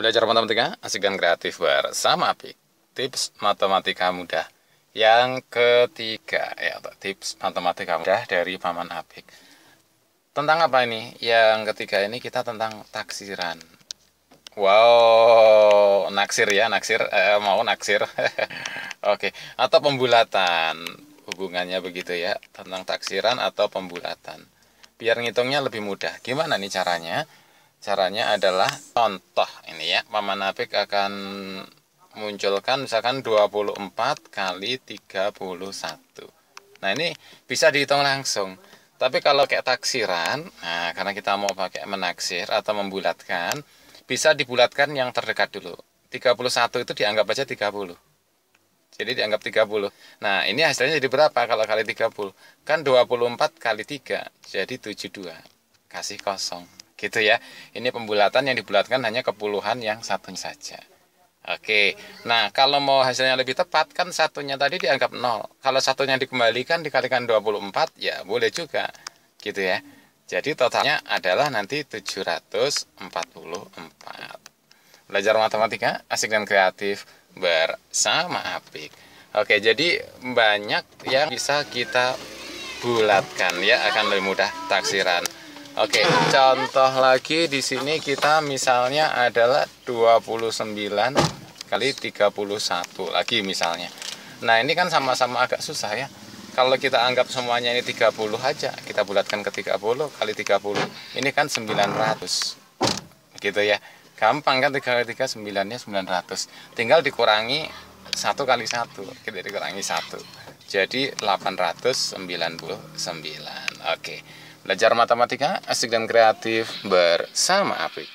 Belajar matematika asik dan kreatif bersama Api. Tips matematika mudah yang ketiga ya tips matematika mudah dari Paman Apik. Tentang apa ini? Yang ketiga ini kita tentang taksiran. Wow, naksir ya, naksir eh, mau naksir. Oke, atau pembulatan. Hubungannya begitu ya, tentang taksiran atau pembulatan. Biar ngitungnya lebih mudah. Gimana nih caranya? caranya adalah contoh ini ya Paman Apik akan munculkan misalkan 24 kali 31 nah ini bisa dihitung langsung tapi kalau kayak taksiran nah karena kita mau pakai menaksir atau membulatkan bisa dibulatkan yang terdekat dulu 31 itu dianggap aja 30 jadi dianggap 30 nah ini hasilnya jadi berapa kalau kali 30 kan 24 kali 3 jadi 72 kasih kosong gitu ya. Ini pembulatan yang dibulatkan hanya ke puluhan yang satunya saja. Oke, nah kalau mau hasilnya lebih tepat kan satunya tadi dianggap nol. Kalau satunya dikembalikan dikalikan 24 ya boleh juga gitu ya. Jadi totalnya adalah nanti 744. Belajar matematika asik dan kreatif bersama Apik. Oke, jadi banyak yang bisa kita bulatkan ya akan lebih mudah taksiran. Oke, okay, contoh lagi di sini kita misalnya adalah 29 kali 31 lagi misalnya. Nah, ini kan sama-sama agak susah ya. Kalau kita anggap semuanya ini 30 aja, kita bulatkan ke 30 kali 30. Ini kan 900. Gitu ya. Gampang kan 3 kali 3 9-nya 900. Tinggal dikurangi 1 kali 1. Kita dikurangi 1. Jadi 899. Oke. Okay. Belajar matematika asik dan kreatif bersama Apik.